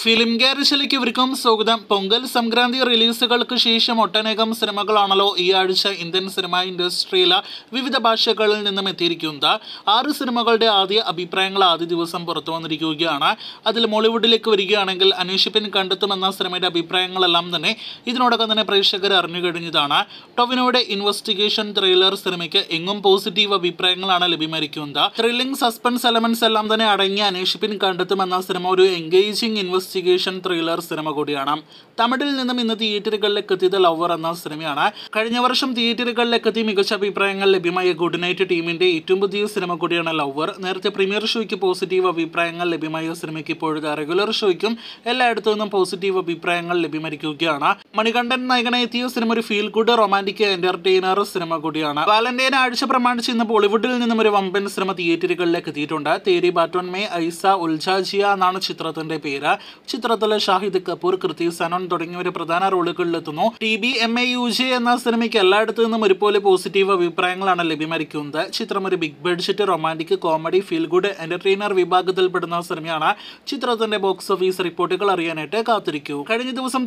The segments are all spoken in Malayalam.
ഫിലിം ഗ്യാരേജിലേക്ക് ഇവർക്കും സ്വാഗതം പൊങ്കൽ സംക്രാന്തി റിലീസുകൾക്ക് ശേഷം ഒട്ടനേകം സിനിമകളാണല്ലോ ഈ ആഴ്ച ഇന്ത്യൻ സിനിമ ഇൻഡസ്ട്രിയിലെ വിവിധ ഭാഷകളിൽ നിന്നും എത്തിയിരിക്കുന്നത് ആറ് സിനിമകളുടെ ആദ്യ അഭിപ്രായങ്ങൾ ആദ്യ ദിവസം പുറത്തു വന്നിരിക്കുകയാണ് അതിൽ മോളിവുഡിലേക്ക് വരികയാണെങ്കിൽ അന്വേഷിപ്പിൻ കണ്ടെത്തുമെന്ന സിനിമയുടെ അഭിപ്രായങ്ങളെല്ലാം തന്നെ ഇതിനോടൊപ്പം തന്നെ പ്രേക്ഷകർ അറിഞ്ഞു കഴിഞ്ഞതാണ് ടൊവിനോയുടെ ഇൻവെസ്റ്റിഗേഷൻ ത്രില്ലർ സിനിമയ്ക്ക് എങ്ങും പോസിറ്റീവ് അഭിപ്രായങ്ങളാണ് ലഭ്യമായിരിക്കുന്നത് ത്രില്ലിംഗ് സസ്പെൻസ് എലമെന്റ്സ് എല്ലാം തന്നെ അടങ്ങിയ അന്വേഷിപ്പിൻ കണ്ടെത്തുമെന്ന സിനിമ ഒരു എൻഗേജിംഗ് ഇൻവെസ്റ്റ് ഇൻവെസ്റ്റിഗേഷൻ ത്രില്ലർ സിനിമ കൂടിയാണ് തമിഴിൽ നിന്നും ഇന്ന് തിയേറ്ററുകളിലേക്ക് എത്തിയത് ലവർ എന്ന സിനിമയാണ് കഴിഞ്ഞ വർഷം തിയേറ്ററുകളിലേക്കെത്തി മികച്ച അഭിപ്രായങ്ങൾ ലഭ്യമായ ഗുഡ് നൈറ്റ് ടീമിന്റെ ഏറ്റവും പുതിയ സിനിമ കൂടിയാണ് ലവർ നേരത്തെ പ്രീമിയർ ഷോയ്ക്ക് പോസിറ്റീവ് അഭിപ്രായങ്ങൾ ലഭ്യമായ സിനിമയ്ക്ക് ഇപ്പോഴത്തെ റെഗുലർ ഷോയ്ക്കും എല്ലായിടത്തു നിന്നും പോസിറ്റീവ് അഭിപ്രായങ്ങൾ ലഭ്യമായിരിക്കുകയാണ് മണികണ്ഠൻ നായകനെ എത്തിയ സിനിമ ഒരു ഫീൽ ഗുഡ് റൊമാൻറ്റിക് എന്റർടൈനർ സിനിമ കൂടിയാണ് വാലന്റൈൻ ആഴ്ച പ്രമാണിച്ച് ഇന്ന് ബോളിവുഡിൽ നിന്നും ഒരു വമ്പൻ സിനിമ തിയേറ്ററുകളിലേക്ക് എത്തിയിട്ടുണ്ട് തേരി ബാറ്റോൺമേ ഐസ ഉൽജാജിയ എന്നാണ് ചിത്രത്തിന്റെ പേര് ചിത്രത്തിലെ ഷാഹിദ് കപൂർ കൃതി സനോൺ തുടങ്ങിയവർ പ്രധാന റോളുകളിലെത്തുന്നു T B M A U J എന്ന സിനിമയ്ക്ക് എല്ലായിടത്തു നിന്നും ഒരുപോലെ പോസിറ്റീവ് അഭിപ്രായങ്ങളാണ് ലഭ്യമായിരിക്കുന്നത് ചിത്രം ഒരു big budget romantic comedy feel good entertainer വിഭാഗത്തിൽപ്പെടുന്ന സിനിമയാണ് ചിത്രത്തിന്റെ ബോക്സ് ഓഫീസ് റിപ്പോർട്ടുകൾ അറിയാനായിട്ട് കാത്തിരിക്കൂ കഴിഞ്ഞ ദിവസം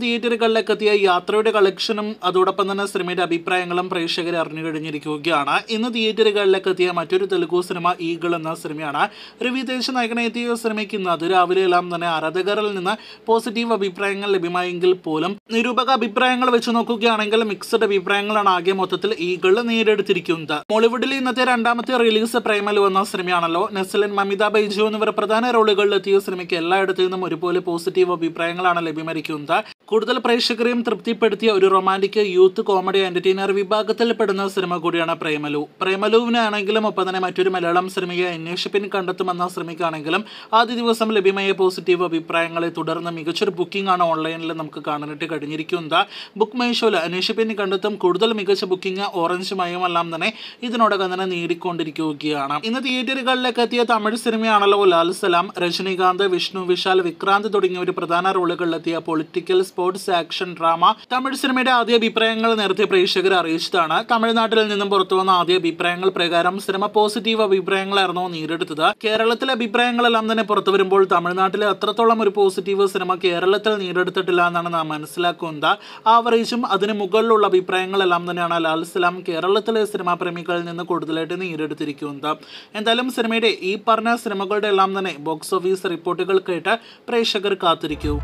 എത്തിയ യാത്രയുടെ കളക്ഷനും അതോടൊപ്പം തന്നെ സിനിമയുടെ അഭിപ്രായങ്ങളും പ്രേക്ഷകർ അറിഞ്ഞു കഴിഞ്ഞിരിക്കുകയാണ് ഇന്ന് തിയേറ്ററുകളിലേക്ക് എത്തിയ മറ്റൊരു തെലുഗു സിനിമ ഈഗിൾ എന്ന സിനിമയാണ് രവി തേജ് എത്തിയ സിനിമയ്ക്ക് ഇന്ന് എല്ലാം തന്നെ ആരാധകരിൽ നിന്ന് പോസിറ്റീവ് അഭിപ്രായങ്ങൾ ലഭ്യമായെങ്കിൽ പോലും നിരൂപക അഭിപ്രായങ്ങൾ വെച്ച് നോക്കുകയാണെങ്കിൽ മിക്സഡ് അഭിപ്രായങ്ങളാണ് ആകെ മൊത്തത്തിൽ ഈഗിൾ നേരിടുത്തിരിക്കുന്നത് മോളിവുഡിൽ ഇന്നത്തെ രണ്ടാമത്തെ റിലീസ് പ്രേമൽ വന്ന സിനിമയാണല്ലോ നെസ്ലിൻ മമിത ബൈജു എന്നിവർ പ്രധാന റോളുകളിൽ എത്തിയ സിനിമയ്ക്ക് എല്ലായിടത്തു നിന്നും ഒരുപോലെ പോസിറ്റീവ് അഭിപ്രായങ്ങളാണ് ലഭ്യമായിരിക്കുന്നത് കൂടുതൽ പ്രേക്ഷകരെയും തൃപ്തിപ്പെടുത്തിയ ഒരു റൊമാൻറ്റിക് യൂത്ത് കോമഡി എൻ്റർടൈനർ വിഭാഗത്തിൽ പെടുന്ന സിനിമ കൂടിയാണ് പ്രേമലു പ്രേമലുവിനാണെങ്കിലും ഒപ്പം തന്നെ മറ്റൊരു മലയാളം സിനിമയെ അന്വേഷിപ്പിൻ കണ്ടെത്തുമെന്ന സിനിമയ്ക്കാണെങ്കിലും ആദ്യ ദിവസം ലഭ്യമായ പോസിറ്റീവ് അഭിപ്രായങ്ങളെ തുടർന്ന് മികച്ചൊരു ബുക്കിംഗ് ആണ് ഓൺലൈനിൽ നമുക്ക് കാണാനായിട്ട് കഴിഞ്ഞിരിക്കുന്നത് ബുക്ക് മൈഷോയിൽ അന്വേഷിപ്പിൻ കണ്ടെത്തും കൂടുതൽ മികച്ച ബുക്കിംഗ് ഓറഞ്ച് എല്ലാം തന്നെ ഇതിനോടകം തന്നെ നേടിക്കൊണ്ടിരിക്കുകയാണ് ഇന്ന് തിയേറ്ററുകളിലേക്ക് എത്തിയ തമിഴ് സിനിമയാണല്ലോ ലാൽ സലാം രജനീകാന്ത് വിഷ്ണു വിശാൽ വിക്രാന്ത് തുടങ്ങിയ ഒരു പ്രധാന റോളുകളിലെത്തിയ political sports action drama Tamil സിനിമയുടെ ആദ്യ അഭിപ്രായങ്ങൾ നേരത്തെ പ്രേക്ഷകർ അറിയിച്ചതാണ് തമിഴ്നാട്ടിൽ നിന്നും പുറത്തു വന്ന ആദ്യ അഭിപ്രായങ്ങൾ പ്രകാരം സിനിമ പോസിറ്റീവ് അഭിപ്രായങ്ങളായിരുന്നു നേരിടുത്തത് കേരളത്തിലെ അഭിപ്രായങ്ങളെല്ലാം തന്നെ പുറത്തു വരുമ്പോൾ തമിഴ്നാട്ടിലെ അത്രത്തോളം ഒരു പോസിറ്റീവ് സിനിമ കേരളത്തിൽ നേരിടത്തിട്ടില്ല എന്നാണ് നാം മനസ്സിലാക്കുന്നത് ആവറേജും അതിന് മുകളിലുള്ള അഭിപ്രായങ്ങളെല്ലാം തന്നെയാണ് ലാൽ സലാം കേരളത്തിലെ സിനിമാ പ്രേമികളിൽ നിന്ന് കൂടുതലായിട്ട് നേരിടുത്തിരിക്കുന്നത് എന്തായാലും സിനിമയുടെ ഈ പറഞ്ഞ സിനിമകളുടെ എല്ലാം തന്നെ ബോക്സ് ഓഫീസ് റിപ്പോർട്ടുകൾ കേട്ട് പ്രേക്ഷകർ കാത്തിരിക്കൂ